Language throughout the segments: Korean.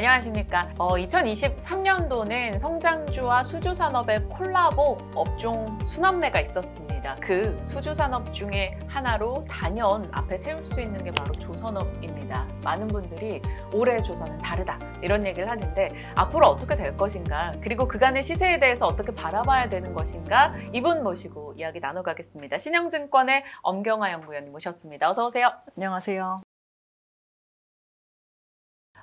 안녕하십니까. 어, 2023년도는 성장주와 수주산업의 콜라보 업종 순환매가 있었습니다. 그 수주산업 중에 하나로 단연 앞에 세울 수 있는 게 바로 조선업입니다. 많은 분들이 올해 조선은 다르다 이런 얘기를 하는데 앞으로 어떻게 될 것인가 그리고 그간의 시세에 대해서 어떻게 바라봐야 되는 것인가 이분 모시고 이야기 나눠가겠습니다. 신영증권의 엄경화 연구위원 모셨습니다. 어서 오세요. 안녕하세요.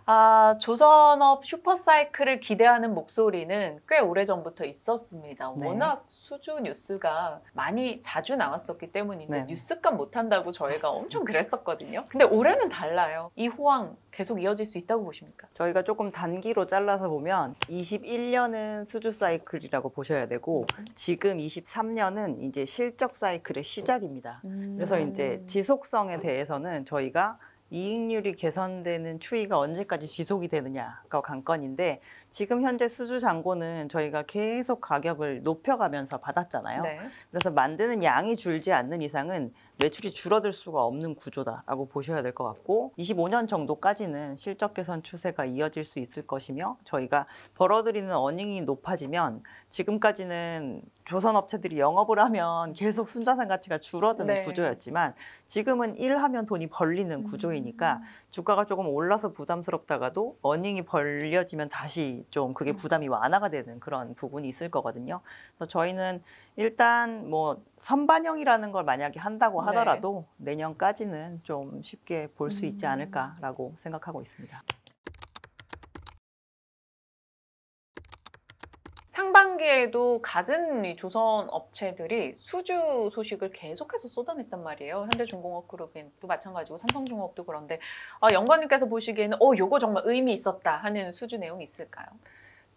아, 조선업 슈퍼사이클을 기대하는 목소리는 꽤 오래전부터 있었습니다. 네. 워낙 수주 뉴스가 많이 자주 나왔었기 때문인데 네. 뉴스값 못한다고 저희가 엄청 그랬었거든요. 근데 올해는 달라요. 이 호황 계속 이어질 수 있다고 보십니까? 저희가 조금 단기로 잘라서 보면 21년은 수주 사이클이라고 보셔야 되고 음. 지금 23년은 이제 실적 사이클의 시작입니다. 음. 그래서 이제 지속성에 대해서는 저희가 이익률이 개선되는 추이가 언제까지 지속이 되느냐가 관건인데 지금 현재 수주 잔고는 저희가 계속 가격을 높여가면서 받았잖아요. 네. 그래서 만드는 양이 줄지 않는 이상은 매출이 줄어들 수가 없는 구조다라고 보셔야 될 것 같고 25년 정도까지는 실적 개선 추세가 이어질 수 있을 것이며 저희가 벌어들이는 어닝이 높아지면 지금까지는 조선업체들이 영업을 하면 계속 순자산 가치가 줄어드는 네. 구조였지만 지금은 일하면 돈이 벌리는 음. 구조이니까 주가가 조금 올라서 부담스럽다가도 어닝이 벌려지면 다시 좀 그게 음. 부담이 완화가 되는 그런 부분이 있을 거거든요. 그래서 저희는 일단 뭐 선반영이라는 걸 만약에 한다고 하더라도 네. 내년까지는 좀 쉽게 볼 수 있지 음. 않을까라고 생각하고 있습니다. 상반기에도 갖은 조선 업체들이 수주 소식을 계속해서 쏟아냈단 말이에요. 현대중공업그룹도 마찬가지고 삼성중공업도 그런데 아, 연관님께서 보시기에는 어, 요거 정말 의미 있었다 하는 수주 내용이 있을까요?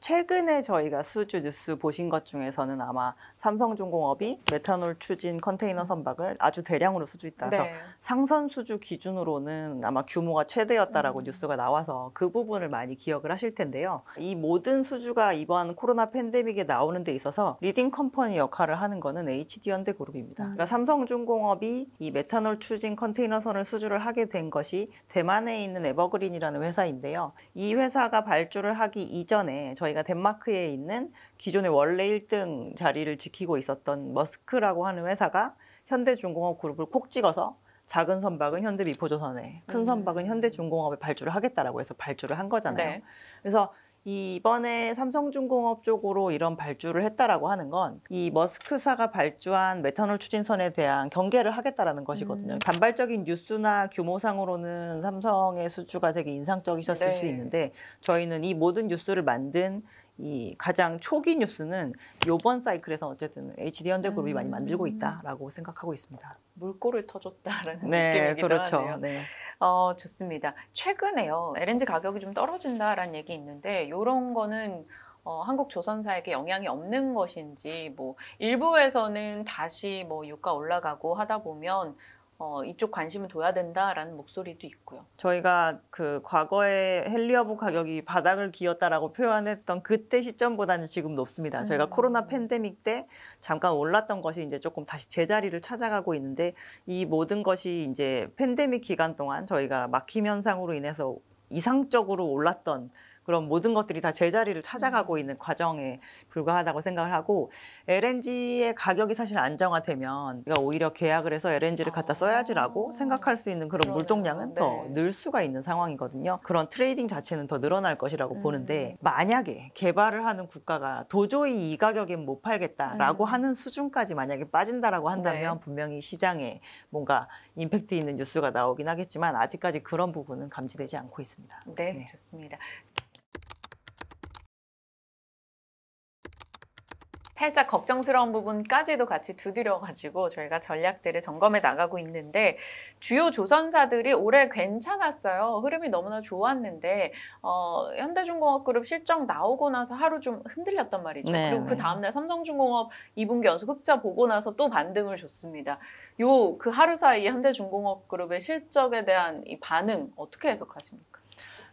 최근에 저희가 수주 뉴스 보신 것 중에서는 아마 삼성중공업이 메탄올 추진 컨테이너 선박을 아주 대량으로 수주했다 해서 네. 상선 수주 기준으로는 아마 규모가 최대였다라고 음. 뉴스가 나와서 그 부분을 많이 기억을 하실 텐데요. 이 모든 수주가 이번 코로나 팬데믹에 나오는 데 있어서 리딩 컴퍼니 역할을 하는 거는 HD 현대 그룹입니다. 음. 그러니까 삼성중공업이 이 메탄올 추진 컨테이너선을 수주를 하게 된 것이 대만에 있는 에버그린이라는 회사인데요. 이 회사가 발주를 하기 이전에 저희 저희가 덴마크에 있는 기존의 원래 1등 자리를 지키고 있었던 머스크라고 하는 회사가 현대중공업 그룹을 콕 찍어서 작은 선박은 현대 미포조선에 큰 음. 선박은 현대중공업에 발주를 하겠다라고 해서 발주를 한 거잖아요. 네. 그래서 이번에 삼성중공업 쪽으로 이런 발주를 했다라고 하는 건 이 머스크사가 발주한 메탄올 추진선에 대한 경계를 하겠다라는 것이거든요. 음. 단발적인 뉴스나 규모상으로는 삼성의 수주가 되게 인상적이셨을 네. 수 있는데 저희는 이 모든 뉴스를 만든 이 가장 초기 뉴스는 요번 사이클에서 어쨌든 HD 현대그룹이 음. 많이 만들고 음. 있다라고 생각하고 있습니다. 물꼬를 터줬다라는 네, 느낌이기도 그렇죠. 하네요. 네. 어, 좋습니다. 최근에요. LNG 가격이 좀 떨어진다라는 얘기 있는데 이런 거는 어, 한국 조선사에게 영향이 없는 것인지 뭐 일부에서는 다시 뭐 유가 올라가고 하다 보면 어, 이쪽 관심을 둬야 된다라는 목소리도 있고요. 저희가 그 과거에 헬리어브 가격이 바닥을 기었다라고 표현했던 그때 시점보다는 지금 높습니다. 저희가 음. 코로나 팬데믹 때 잠깐 올랐던 것이 이제 조금 다시 제자리를 찾아가고 있는데 이 모든 것이 이제 팬데믹 기간 동안 저희가 막힘 현상으로 인해서 이상적으로 올랐던 그런 모든 것들이 다 제자리를 찾아가고 음. 있는 과정에 불과하다고 생각을 하고 LNG의 가격이 사실 안정화되면 그러니 오히려 계약을 해서 LNG를 갖다 아. 써야지라고 생각할 수 있는 그런 그러네요. 물동량은 더늘 네. 수가 있는 상황이거든요. 그런 트레이딩 자체는 더 늘어날 것이라고 음. 보는데 만약에 개발을 하는 국가가 도저히 이 가격엔 못 팔겠다라고 음. 하는 수준까지 만약에 빠진다라고 한다면 네. 분명히 시장에 뭔가 임팩트 있는 뉴스가 나오긴 하겠지만 아직까지 그런 부분은 감지되지 않고 있습니다. 네. 네. 좋습니다. 살짝 걱정스러운 부분까지도 같이 두드려가지고 저희가 전략들을 점검해 나가고 있는데 주요 조선사들이 올해 괜찮았어요. 흐름이 너무나 좋았는데 어, 현대중공업그룹 실적 나오고 나서 하루 좀 흔들렸단 말이죠. 네, 그리고 그 네. 다음날 삼성중공업 2분기 연속 흑자 보고 나서 또 반등을 줬습니다. 요 그 하루 사이에 현대중공업그룹의 실적에 대한 이 반응 어떻게 해석하십니까?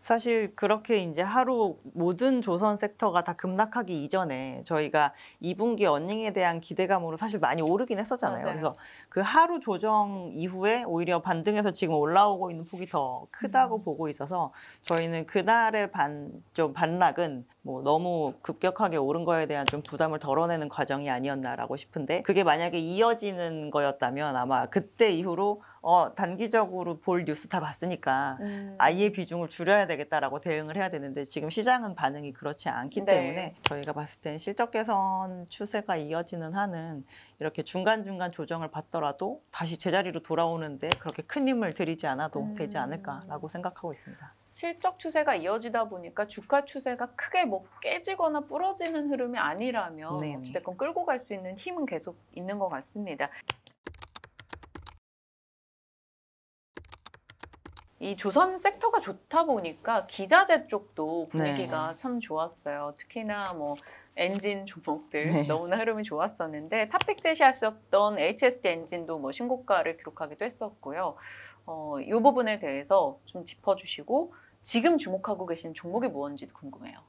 사실 그렇게 이제 하루 모든 조선 섹터가 다 급락하기 이전에 저희가 2분기 언닝에 대한 기대감으로 사실 많이 오르긴 했었잖아요. 맞아요. 그래서 그 하루 조정 이후에 오히려 반등해서 지금 올라오고 있는 폭이 더 크다고 음. 보고 있어서 저희는 그날의 반 좀 반락은 뭐 너무 급격하게 오른 거에 대한 좀 부담을 덜어내는 과정이 아니었나라고 싶은데 그게 만약에 이어지는 거였다면 아마 그때 이후로 어, 단기적으로 볼 뉴스 다 봤으니까 음. 아이의 비중을 줄여야 되겠다라고 대응을 해야 되는데 지금 시장은 반응이 그렇지 않기 네. 때문에 저희가 봤을 때는 실적 개선 추세가 이어지는 한은 이렇게 중간중간 조정을 받더라도 다시 제자리로 돌아오는데 그렇게 큰 힘을 들이지 않아도 음. 되지 않을까라고 생각하고 있습니다. 실적 추세가 이어지다 보니까 주가 추세가 크게 뭐 깨지거나 부러지는 흐름이 아니라면 네네. 어찌됐 끌고 갈 수 있는 힘은 계속 있는 것 같습니다. 이 조선 섹터가 좋다 보니까 기자재 쪽도 분위기가 네. 참 좋았어요. 특히나 뭐 엔진 종목들 네. 너무나 흐름이 좋았었는데 탑픽 제시하셨던 HSD 엔진도 뭐 신고가를 기록하기도 했었고요. 어, 이 부분에 대해서 좀 짚어주시고 지금 주목하고 계신 종목이 뭔지도 궁금해요.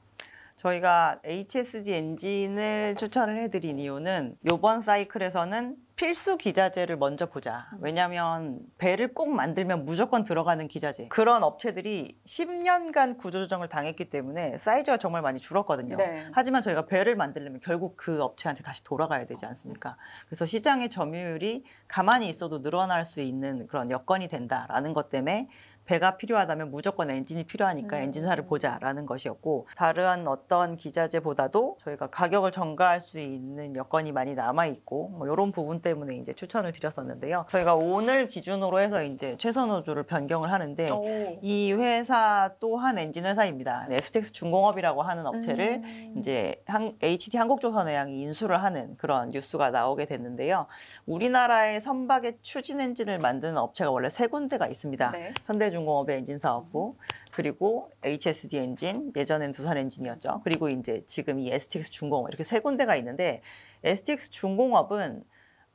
저희가 HSD 엔진을 추천을 해드린 이유는 이번 사이클에서는 필수 기자재를 먼저 보자. 음. 왜냐하면 배를 꼭 만들면 무조건 들어가는 기자재. 그런 업체들이 10년간 구조조정을 당했기 때문에 사이즈가 정말 많이 줄었거든요. 네. 하지만 저희가 배를 만들려면 결국 그 업체한테 다시 돌아가야 되지 않습니까? 그래서 시장의 점유율이 가만히 있어도 늘어날 수 있는 그런 여건이 된다라는 것 때문에 배가 필요하다면 무조건 엔진이 필요하니까 음. 엔진사를 보자라는 것이었고 다른 어떤 기자재보다도 저희가 가격을 전가할 수 있는 여건이 많이 남아 있고 뭐 이런 부분 때 때문에 이제 추천을 드렸었는데요. 저희가 오늘 기준으로 해서 이제 최선 호주를 변경을 하는데 오. 이 회사 또한 엔진 회사입니다. 에스텍스 네, 중공업이라고 하는 업체를 음. 이제 한, HT 한국조선해양이 인수를 하는 그런 뉴스가 나오게 됐는데요. 우리나라의 선박의 추진 엔진을 만드는 업체가 원래 세 군데가 있습니다. 네. 현대중공업의 엔진 사업부 그리고 HSD 엔진 예전엔 두산 엔진이었죠. 그리고 이제 지금 이 STX 중공업 이렇게 세 군데가 있는데 STX 중공업은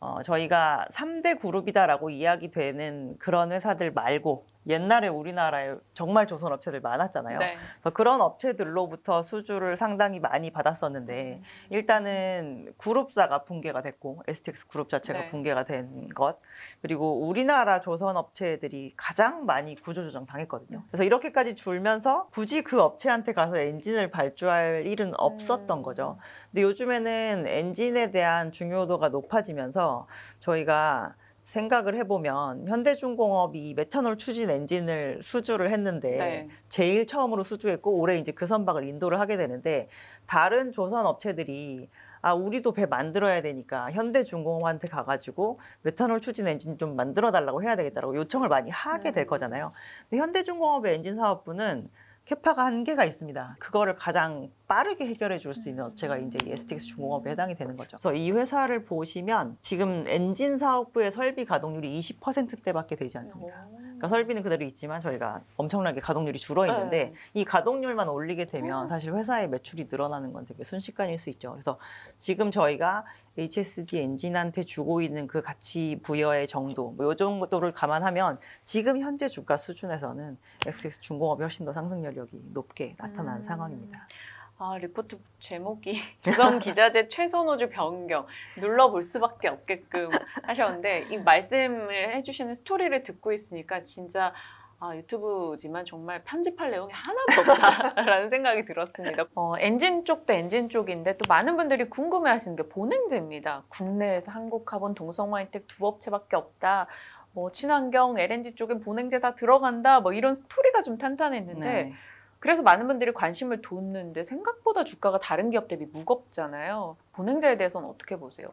어, 저희가 3대 그룹이다라고 이야기되는 그런 회사들 말고 옛날에 우리나라에 정말 조선 업체들 많았잖아요. 네. 그래서 그런 업체들로부터 수주를 상당히 많이 받았었는데 음. 일단은 그룹사가 붕괴가 됐고 STX 그룹 자체가 네. 붕괴가 된 것 그리고 우리나라 조선 업체들이 가장 많이 구조조정 당했거든요. 음. 그래서 이렇게까지 줄면서 굳이 그 업체한테 가서 엔진을 발주할 일은 음. 없었던 음. 거죠. 근데 요즘에는 엔진에 대한 중요도가 높아지면서 저희가 생각을 해보면 현대중공업이 메탄올 추진 엔진을 수주를 했는데 네. 제일 처음으로 수주했고 올해 이제 그 선박을 인도를 하게 되는데 다른 조선 업체들이 아 우리도 배 만들어야 되니까 현대중공업한테 가가지고 메탄올 추진 엔진 좀 만들어 달라고 해야 되겠다라고 요청을 많이 하게 될 음. 거잖아요. 근데 현대중공업의 엔진 사업부는 캐파가 한계가 있습니다. 그거를 가장 빠르게 해결해 줄 수 있는 음. 업체가 이제 STX 중공업에 해당이 되는 거죠. 그래서 이 회사를 보시면 지금 엔진 사업부의 설비 가동률이 20%대밖에 되지 않습니다. 그러니까 설비는 그대로 있지만 저희가 엄청나게 가동률이 줄어 있는데 네. 이 가동률만 올리게 되면 음. 사실 회사의 매출이 늘어나는 건 되게 순식간일 수 있죠. 그래서 지금 저희가 HSD 엔진한테 주고 있는 그 가치 부여의 정도 뭐요 정도를 감안하면 지금 현재 주가 수준에서는 XX 중공업이 훨씬 더 상승 여력이 높게 나타난 음. 상황입니다. 아, 리포트 제목이 주성 기자재 최선호주 변경 눌러볼 수밖에 없게끔 하셨는데 이 말씀을 해주시는 스토리를 듣고 있으니까 진짜 아, 유튜브지만 정말 편집할 내용이 하나도 없다라는 생각이 들었습니다. 어, 엔진 쪽도 엔진 쪽인데 또 많은 분들이 궁금해 하시는 게 보냉제입니다. 국내에서 한국카본 동성화인텍 두 업체밖에 없다. 뭐 친환경 LNG 쪽엔 보냉제 다 들어간다. 뭐 이런 스토리가 좀 탄탄했는데 네. 그래서 많은 분들이 관심을 뒀는데 생각보다 주가가 다른 기업 대비 무겁잖아요. 보냉자에 대해서는 어떻게 보세요?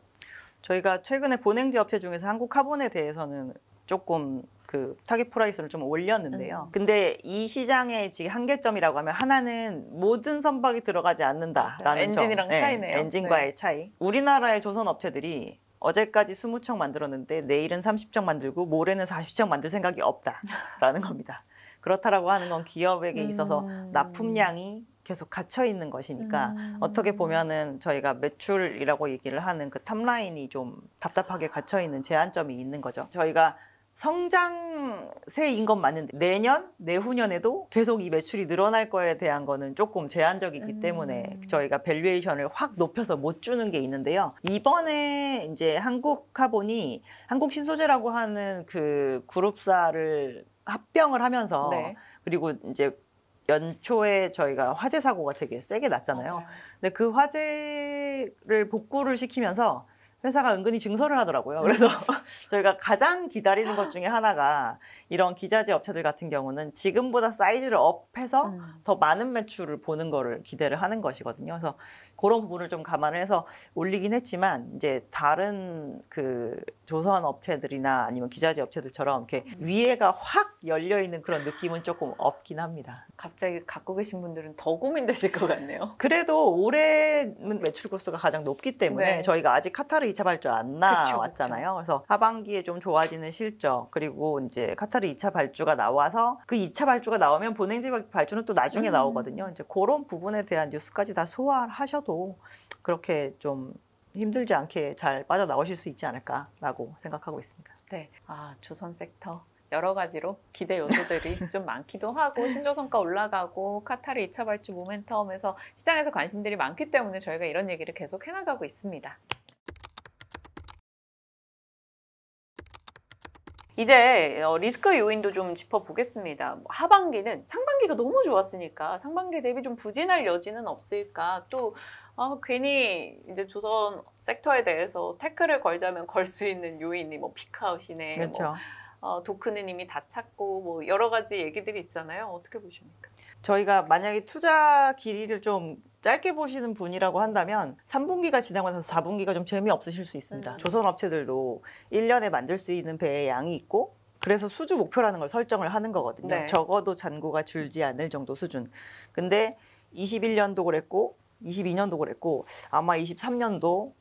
저희가 최근에 보냉자 업체 중에서 한국카본에 대해서는 조금 그 타겟 프라이스를 좀 올렸는데요. 음. 근데 이 시장의 지금 한계점이라고 하면 하나는 모든 선박이 들어가지 않는다라는 엔진이 점. 엔진이랑 네, 차이네요. 엔진과의 네. 차이. 우리나라의 조선 업체들이 어제까지 20척 만들었는데 내일은 30척 만들고 모레는 40척 만들 생각이 없다라는 겁니다. 그렇다라고 하는 건 기업에게 있어서 음. 납품량이 계속 갇혀 있는 것이니까 음. 어떻게 보면은 저희가 매출이라고 얘기를 하는 그 탑라인이 좀 답답하게 갇혀 있는 제한점이 있는 거죠. 저희가 성장세인 건 맞는데 내년, 내후년에도 계속 이 매출이 늘어날 거에 대한 거는 조금 제한적이기 음. 때문에 저희가 밸류에이션을 확 높여서 못 주는 게 있는데요. 이번에 이제 한국 카본이 한국 신소재라고 하는 그 그룹사를 합병을 하면서 네. 그리고 이제 연초에 저희가 화재 사고가 되게 세게 났잖아요. 맞아요. 근데 그 화재를 복구를 시키면서 회사가 은근히 증설을 하더라고요. 그래서 저희가 가장 기다리는 것 중에 하나가 이런 기자재 업체들 같은 경우는 지금보다 사이즈를 업해서 음. 더 많은 매출을 보는 거를 기대를 하는 것이거든요. 그래서 그런 부분을 좀 감안을 해서 올리긴 했지만 이제 다른 그 조선 업체들이나 아니면 기자재 업체들처럼 이렇게 음. 위에가 확 열려 있는 그런 느낌은 조금 없긴 합니다. 갑자기 갖고 계신 분들은 더 고민되실 것 같네요. 그래도 올해 는 매출 고수가 가장 높기 때문에 네. 저희가 아직 카타르 이차 발주안 나왔잖아요. 그래서 하반기에 좀 좋아지는 실적 그리고 이제 카타르 이차 발주가 나와서 그이차 발주가 나오면 본행지 발주는 또 나중에 음. 나오거든요. 이제 그런 부분에 대한 뉴스까지 다 소화하셔도 그렇게 좀 힘들지 않게 잘 빠져나오실 수 있지 않을까라고 생각하고 있습니다. 네. 아, 조선 섹터 여러 가지로 기대 요소들이 좀 많기도 하고 신조성과 올라가고 카타르 2차 발주 모멘텀에서 시장에서 관심들이 많기 때문에 저희가 이런 얘기를 계속 해나가고 있습니다. 이제 어, 리스크 요인도 좀 짚어보겠습니다. 하반기는 상반기가 너무 좋았으니까 상반기 대비 좀 부진할 여지는 없을까. 또 아, 괜히 이제 조선 섹터에 대해서 태클을 걸자면 걸 수 있는 요인이 뭐 피카웃이네. 뭐 그렇죠. 뭐 어, 도크는 이미 다 찾고 뭐 여러 가지 얘기들이 있잖아요. 어떻게 보십니까? 저희가 만약에 투자 길이를 좀 짧게 보시는 분이라고 한다면 3분기가 지나고 나서 4분기가 좀 재미없으실 수 있습니다. 음. 조선업체들도 1년에 만들 수 있는 배의 양이 있고 그래서 수주 목표라는 걸 설정을 하는 거거든요. 네. 적어도 잔고가 줄지 않을 정도 수준. 근데 21년도 그랬고 22년도 그랬고 아마 23년도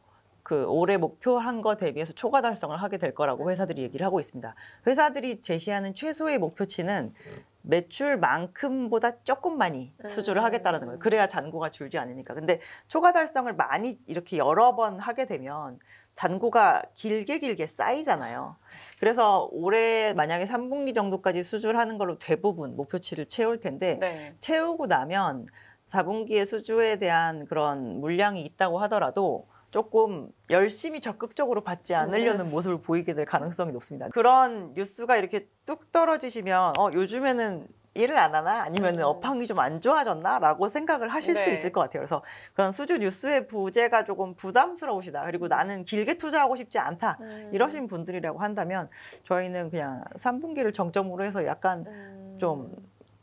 그 올해 목표한 거 대비해서 초과 달성을 하게 될 거라고 회사들이 얘기를 하고 있습니다. 회사들이 제시하는 최소의 목표치는 매출만큼보다 조금 많이 음. 수주를 하겠다라는 거예요. 그래야 잔고가 줄지 않으니까. 근데 초과 달성을 많이 이렇게 여러 번 하게 되면 잔고가 길게 길게 쌓이잖아요. 그래서 올해 만약에 3분기 정도까지 수주를 하는 걸로 대부분 목표치를 채울 텐데 네. 채우고 나면 4분기의 수주에 대한 그런 물량이 있다고 하더라도 조금 열심히 적극적으로 받지 않으려는 네. 모습을 보이게 될 가능성이 높습니다. 그런 뉴스가 이렇게 뚝 떨어지시면 어 요즘에는 일을 안 하나 아니면은 음. 업황이 좀 안 좋아졌나라고 생각을 하실 네. 수 있을 것 같아요. 그래서 그런 수주 뉴스의 부재가 조금 부담스러우시다. 그리고 음. 나는 길게 투자하고 싶지 않다. 음. 이러신 분들이라고 한다면 저희는 그냥 3분기를 정점으로 해서 약간 음. 좀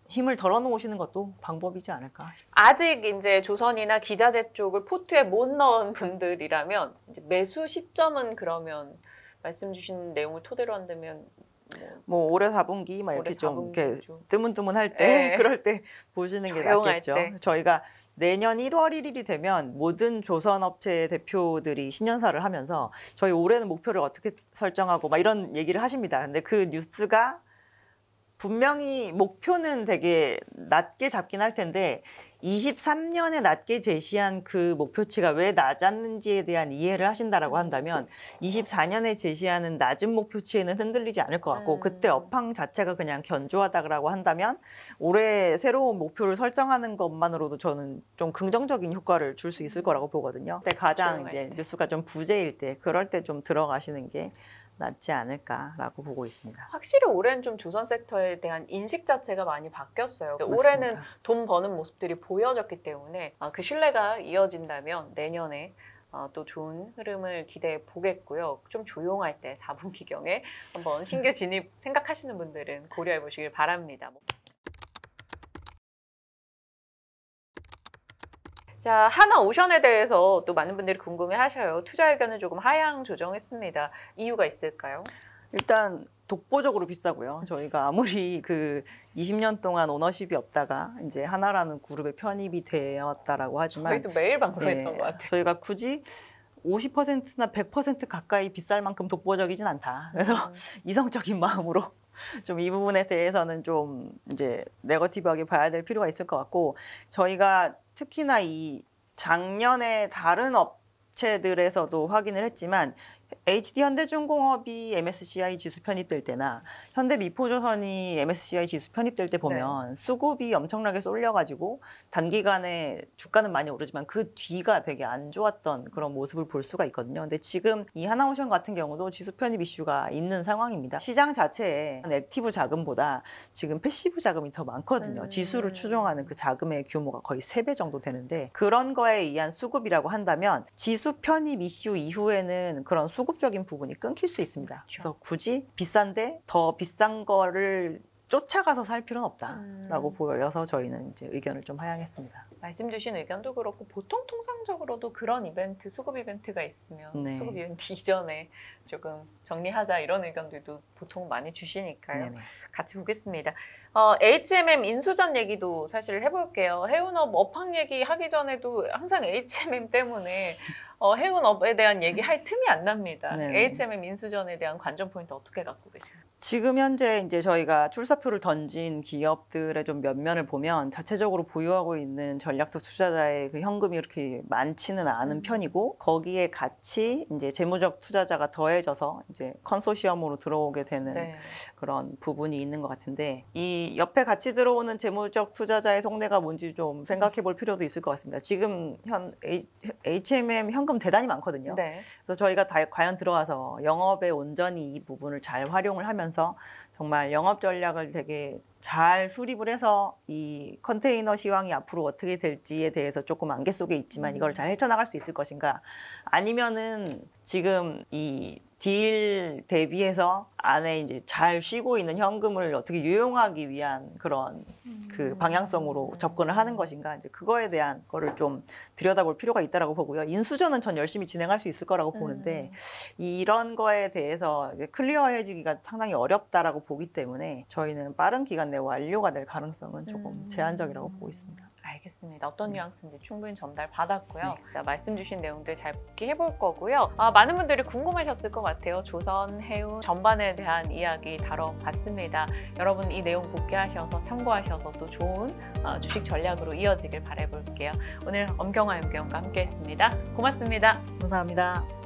힘을 덜어놓으시는 것도 방법이지 않을까 싶습니다. 아직 이제 조선이나 기자재 쪽을 포트에 못 넣은 분들이라면 매수 1점은 그러면 말씀 주신 내용을 토대로 한다면 뭐, 뭐 올해 4분기 막 이렇게 4분기죠. 이렇게 드문드문할 때 네. 그럴 때 보시는 게 낫겠죠. 때. 저희가 내년 1월 1일이 되면 모든 조선 업체 대표들이 신년사를 하면서 저희 올해는 목표를 어떻게 설정하고 막 이런 얘기를 하십니다. 근데 그 뉴스가 분명히 목표는 되게 낮게 잡긴 할 텐데 23년에 낮게 제시한 그 목표치가 왜 낮았는지에 대한 이해를 하신다라고 한다면 24년에 제시하는 낮은 목표치에는 흔들리지 않을 것 같고 음. 그때 업황 자체가 그냥 견조하다라고 한다면 올해 새로운 목표를 설정하는 것만으로도 저는 좀 긍정적인 효과를 줄 수 있을 거라고 보거든요. 그때 가장 그렇죠. 이제 뉴스가 좀 부재일 때 그럴 때 좀 들어가시는 게 낫지 않을까라고 보고 있습니다. 확실히 올해는 좀 조선 섹터에 대한 인식 자체가 많이 바뀌었어요. 그러니까 맞습니다. 올해는 돈 버는 모습들이 보여졌기 때문에 아, 그 신뢰가 이어진다면 내년에 아, 또 좋은 흐름을 기대해 보겠고요. 좀 조용할 때 4분기경에 한번 신규 진입 생각하시는 분들은 고려해 보시길 바랍니다. 자, 하나 오션에 대해서 또 많은 분들이 궁금해 하셔요. 투자 의견을 조금 하향 조정했습니다. 이유가 있을까요? 일단 독보적으로 비싸고요. 저희가 아무리 그 20년 동안 오너십이 없다가 이제 하나라는 그룹에 편입이 되었다라고 하지만 저희도 매일 방송했던 네, 것 같아요. 저희가 굳이 50%나 100% 가까이 비쌀 만큼 독보적이진 않다. 그래서 음. 이성적인 마음으로 좀 이 부분에 대해서는 좀 이제 네거티브하게 봐야 될 필요가 있을 것 같고 저희가 특히나 이 작년에 다른 업 업체들에서도 확인을 했지만 HD 현대중공업이 MSCI 지수 편입될 때나 현대미포조선이 MSCI 지수 편입될 때 보면 네. 수급이 엄청나게 쏠려가지고 단기간에 주가는 많이 오르지만 그 뒤가 되게 안 좋았던 그런 모습을 볼 수가 있거든요. 근데 지금 이 하나오션 같은 경우도 지수 편입 이슈가 있는 상황입니다. 시장 자체에 액티브 자금보다 지금 패시브 자금이 더 많거든요. 음. 지수를 추종하는 그 자금의 규모가 거의 3배 정도 되는데 그런 거에 의한 수급이라고 한다면 지수 보수 편입 이슈 이후에는 그런 수급적인 부분이 끊길 수 있습니다. 그렇죠. 그래서 굳이 비싼데 더 비싼 거를 쫓아가서 살 필요는 없다라고 음. 보여서 저희는 이제 의견을 좀 하향했습니다. 말씀 주신 의견도 그렇고 보통 통상적으로도 그런 이벤트 수급 이벤트가 있으면 네. 수급 이벤트 이전에 조금 정리하자 이런 의견들도 보통 많이 주시니까요. 네네. 같이 보겠습니다. 어, HMM 인수전 얘기도 사실 해볼게요. 해운업 업황 얘기 하기 전에도 항상 HMM 때문에 어, 해운업에 대한 얘기 할 틈이 안 납니다. 네네. HMM 인수전에 대한 관전 포인트 어떻게 갖고 계십니까? 지금 현재 이제 저희가 출사표를 던진 기업들의 좀 면면을 보면 자체적으로 보유하고 있는 전략적 투자자의 그 현금이 이렇게 많지는 않은 음. 편이고 거기에 같이 이제 재무적 투자자가 더해져서 이제 컨소시엄으로 들어오게 되는 네. 그런 부분이 있는 것 같은데 이 옆에 같이 들어오는 재무적 투자자의 속내가 뭔지 좀 생각해 볼 필요도 있을 것 같습니다. 지금 현 HMM 현금 대단히 많거든요. 네. 그래서 저희가 다 과연 들어와서 영업에 온전히 이 부분을 잘 활용을 하면 하면서 정말 영업 전략을 되게 잘 수립을 해서 이 컨테이너 시황이 앞으로 어떻게 될지에 대해서 조금 안개 속에 있지만 이걸 음. 잘 헤쳐나갈 수 있을 것인가 아니면은 지금 이딜 대비해서 안에 이제 잘 쉬고 있는 현금을 어떻게 유용하기 위한 그런 그 음. 방향성으로 접근을 하는 것인가 이제 그거에 대한 거를 좀 들여다볼 필요가 있다라고 보고요. 인수전은 전 열심히 진행할 수 있을 거라고 보는데 음. 이런 거에 대해서 클리어해지기가 상당히 어렵다라고 보기 때문에 저희는 빠른 기간 내에 완료가 될 가능성은 조금 음. 제한적이라고 보고 있습니다. 알겠습니다. 어떤 네. 뉘앙스인지 충분히 전달 받았고요. 네. 말씀 주신 내용들 잘 복기해 볼 거고요. 아, 많은 분들이 궁금하셨을 것 같아요. 조선 해운 전반에 대한 이야기 다뤄봤습니다. 여러분 이 내용 복귀하셔서 참고하셔서 또 좋은 어, 주식 전략으로 이어지길 바라볼게요. 오늘 엄경화 연경과 함께했습니다. 고맙습니다. 감사합니다.